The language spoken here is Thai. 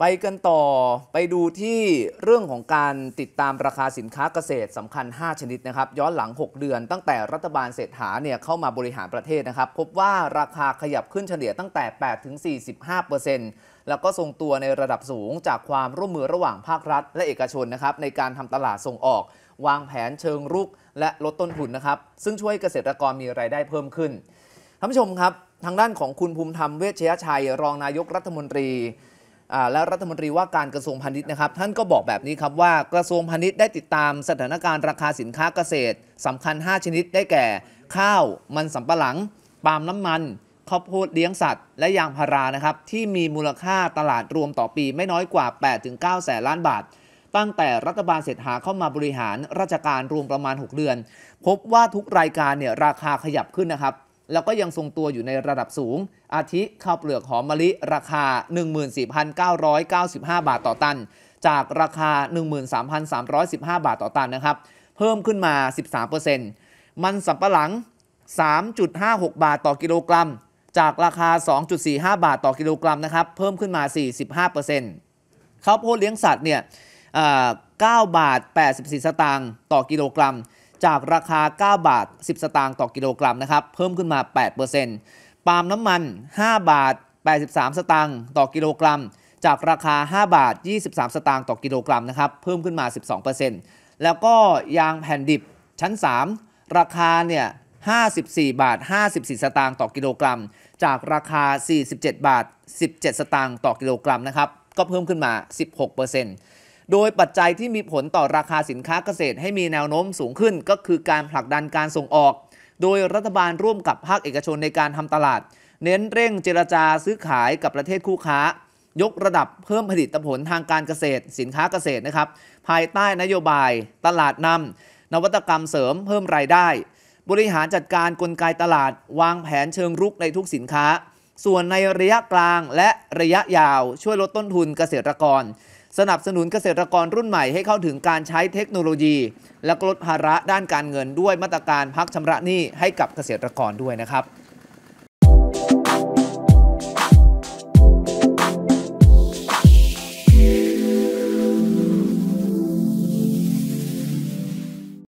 ไปกันต่อไปดูที่เรื่องของการติดตามราคาสินค้าเกษตรสำคัญ 5 ชนิดนะครับย้อนหลัง 6 เดือนตั้งแต่รัฐบาลเศรษฐาเนี่ยเข้ามาบริหารประเทศนะครับ พบว่าราคาขยับขึ้นเฉลี่ยตั้งแต่ 8 ถึง 45เเปอร์์ซ็นตแล้วก็ทรงตัวในระดับสูงจากความร่วมมือระหว่างภาครัฐและเอกชนนะครับในการทำตลาดส่งออก วางแผนเชิงรุกและลดต้นทุนนะครับ ซึ่งช่วยเกษตรกรมีรายได้เพิ่มขึ้นท่านผู้ชมครับทางด้านของคุณภูมิธรรมเวชยชัย รองนายกรัฐมนตรีและรัฐมนตรีว่าการกระทรวงพาณิชย์นะครับ ท่านก็บอกแบบนี้ครับว่ากระทรวงพาณิชย์ได้ติดตามสถานการณ์ราคาสินค้าเกษตร สำคัญ 5 ชนิดได้แก่ ข้าวมันสำปะหลัง ปาล์มน้ำมันข้าวโพดเลี้ยงสัตว์ และยางพารานะครับที่มีมูลค่าตลาดรวมต่อปีไม่น้อยกว่า 8-9 แสนล้านบาท ตั้งแต่รัฐบาลเศรษฐาเข้ามาบริหาร ราชการรวมประมาณ 6 เดือน พบว่าทุกรายการเนี่ยราคาขยับขึ้นนะครับแล้วก็ยังทรงตัวอยู่ในระดับสูง อาทิข้าวเปลือกหอมมะลิราคา14,995 บาทต่อตัน จากราคา 13,315 บาทต่อตันนะครับเพิ่มขึ้นมา 13%มันสำปะหลัง 3.56 บาทต่อกิโลกรัม จากราคา 2.45 บาทต่อกิโลกรัมนะครับเพิ่มขึ้นมา 45%ข้าวโพดเลี้ยงสัตว์เนี่ย9บาท84 สตางค์ต่อกิโลกรัมจากราคา 9 บาท 10 สตางค์ต่อกิโลกรัมนะครับ เพิ่มขึ้นมา 8%ปาล์มน้ำมัน 5 บาท 83 สตางค์ต่อกิโลกรัม จากราคา 5 บาท 23 สตางค์ต่อกิโลกรัมนะครับ เพิ่มขึ้นมา 12%แล้วก็ยางแผ่นดิบชั้น 3 ราคาเนี่ย 54 บาท 54 สตางค์ต่อกิโลกรัม จากราคา 47 บาท 17 สตางค์ต่อกิโลกรัมนะครับ ก็เพิ่มขึ้นมา 16%โดยปัจจัยที่มีผลต่อราคาสินค้าเกษตรให้มีแนวโน้มสูงขึ้นก็คือการผลักดันการส่งออก โดยรัฐบาลร่วมกับภาคเอกชนในการทำตลาด เน้นเร่งเจรจาซื้อขายกับประเทศคู่ค้า ยกระดับเพิ่มผลิตผลทางการเกษตร สินค้าเกษตรนะครับภายใต้นโยบาย ตลาดนำนวัตกรรมเสริมเพิ่มรายได้ บริหารจัดการกลไกตลาด วางแผนเชิงรุกในทุกสินค้า ส่วนในระยะกลางและระยะยาวช่วยลดต้นทุนเกษตรกรสนับสนุนเกษตรกรรุ่นใหม่ให้เข้าถึงการใช้เทคโนโลยี และลดภาระด้านการเงินด้วยมาตรการพักชำระหนี้ให้กับเกษตรกรด้วยนะครับ